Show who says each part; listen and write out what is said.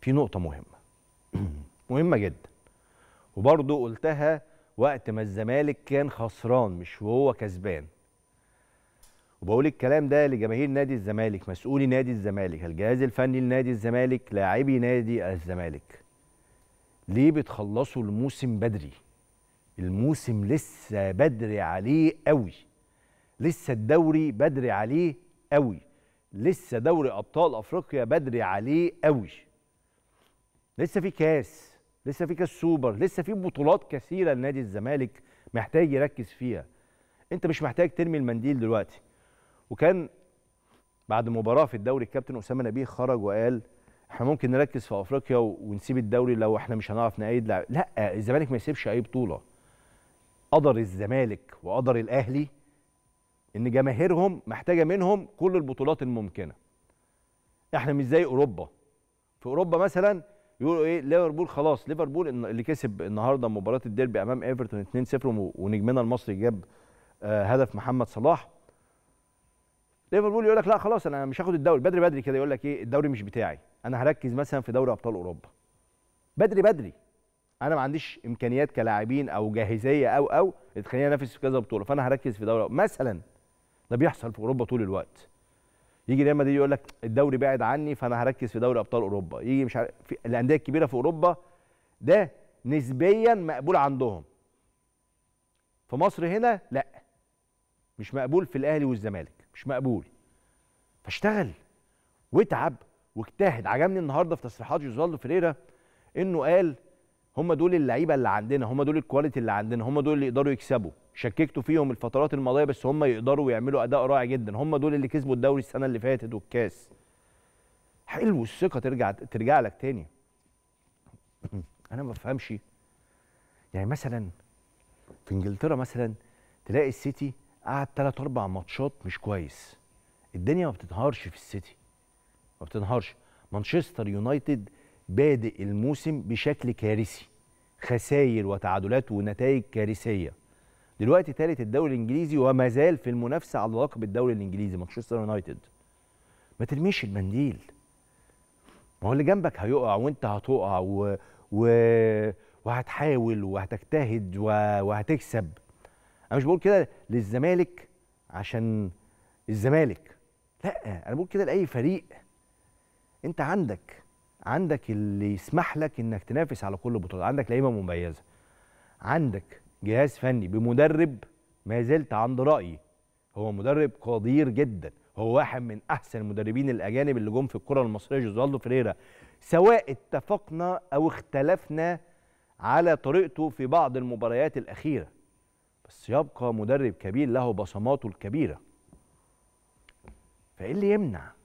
Speaker 1: في نقطة مهمة مهمة جدا وبرضه قلتها وقت ما الزمالك كان خسران مش وهو كسبان وبقول الكلام ده لجماهير نادي الزمالك مسؤولي نادي الزمالك الجهاز الفني لنادي الزمالك لاعبي نادي الزمالك ليه بتخلصوا الموسم بدري الموسم لسه بدري عليه قوي لسه الدوري بدري عليه قوي لسه دوري ابطال افريقيا بدري عليه قوي لسه في كاس لسه في كاس سوبر لسه في بطولات كثيره لنادي الزمالك محتاج يركز فيها انت مش محتاج ترمي المنديل دلوقتي وكان بعد مباراه في الدوري الكابتن اسامه نبيه خرج وقال احنا ممكن نركز في افريقيا ونسيب الدوري لو احنا مش هنعرف نقيد لا الزمالك ما يسيبش اي بطوله قدر الزمالك وقدر الاهلي ان جماهيرهم محتاجه منهم كل البطولات الممكنه احنا مش زي اوروبا في اوروبا مثلا يقولوا ايه ليفربول خلاص ليفربول اللي كسب النهارده مباراه الديربي امام ايفرتون 2-0 ونجمنا المصري جاب آه، هدف محمد صلاح ليفربول يقول لك لا خلاص انا مش هاخد الدوري بدري بدري كده يقول لك ايه الدوري مش بتاعي انا هركز مثلا في دوري ابطال اوروبا بدري بدري انا ما عنديش امكانيات كلاعبين او جاهزيه او او تخليني انافس في كذا بطوله فانا هركز في دوري مثلا ده بيحصل في اوروبا طول الوقت يجي ريال مدريد يقول لك الدوري بعد عني فانا هركز في دوري ابطال اوروبا يجي مش عارف الانديه الكبيره في اوروبا ده نسبيا مقبول عندهم في مصر هنا لا مش مقبول في الاهلي والزمالك مش مقبول فاشتغل واتعب واجتهد عجبني النهارده في تصريحات جوزالدو فريرا انه قال هم دول اللعيبه اللي عندنا هم دول الكواليتي اللي عندنا هم دول اللي يقدروا يكسبوا شككتوا فيهم الفترات الماضيه بس هم يقدروا يعملوا اداء رائع جدا هم دول اللي كسبوا الدوري السنه اللي فاتت والكاس حلو الثقه ترجع ترجع لك تاني انا ما بفهمش يعني مثلا في انجلترا مثلا تلاقي السيتي قعد ثلاث اربع ماتشات مش كويس الدنيا ما بتنهارش في السيتي ما بتنهارش مانشستر يونايتد بادئ الموسم بشكل كارثي خساير وتعادلات ونتائج كارثيه دلوقتي ثالث الدوري الانجليزي وما زال في المنافسه على لقب الدوري الانجليزي مانشستر يونايتد ما ترميش المنديل ما هو اللي جنبك هيقع وانت هتقع و... و... وهتحاول وهتجتهد و... وهتكسب انا مش بقول كده للزمالك عشان الزمالك لا انا بقول كده لاي فريق انت عندك عندك اللي يسمح لك انك تنافس على كل البطولات عندك لعيبه مميزه عندك جهاز فني بمدرب ما زلت عند رايي هو مدرب قدير جدا هو واحد من احسن المدربين الاجانب اللي جم في الكره المصريه جوزالدو فريرا سواء اتفقنا او اختلفنا على طريقته في بعض المباريات الاخيره بس يبقى مدرب كبير له بصماته الكبيره فايه اللي يمنع